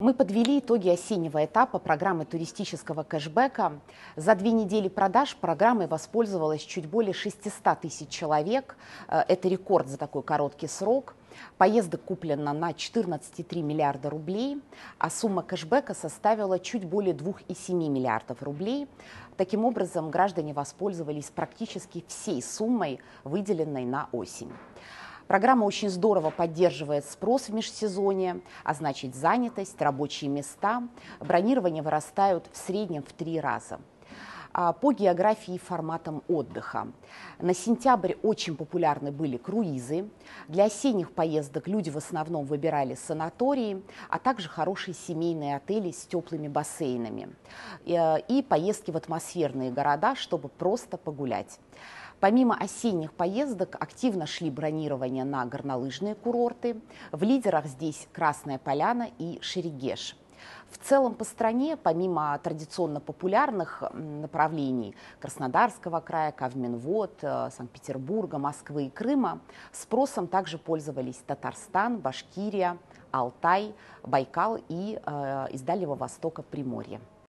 Мы подвели итоги осеннего этапа программы туристического кэшбэка. За две недели продаж программой воспользовалось чуть более 600 тысяч человек. Э, это рекорд за такой короткий срок. Поездок куплено на 14,3 миллиарда рублей, а сумма кэшбэка составила чуть более 2,7 миллиардов рублей. Таким образом, граждане воспользовались практически всей суммой, выделенной на осень. Программа очень здорово поддерживает спрос в межсезонье, а значит занятость, рабочие места. Бронирования вырастают в среднем в три раза а, по географии и форматам отдыха. На сентябрь очень популярны были круизы. Для осенних поездок люди в основном выбирали санатории, а также хорошие семейные отели с теплыми бассейнами э, и поездки в атмосферные города, чтобы просто погулять. Помимо осенних поездок активно шли бронирования на горнолыжные курорты. В лидерах здесь Красная Поляна и Шерегеш. В целом по стране, помимо традиционно популярных направлений Краснодарского края, Кавминвод, э, Санкт-Петербурга, Москвы и Крыма, спросом также пользовались Татарстан, Башкирия, Алтай, Байкал и э, из Дальнего Востока Приморье.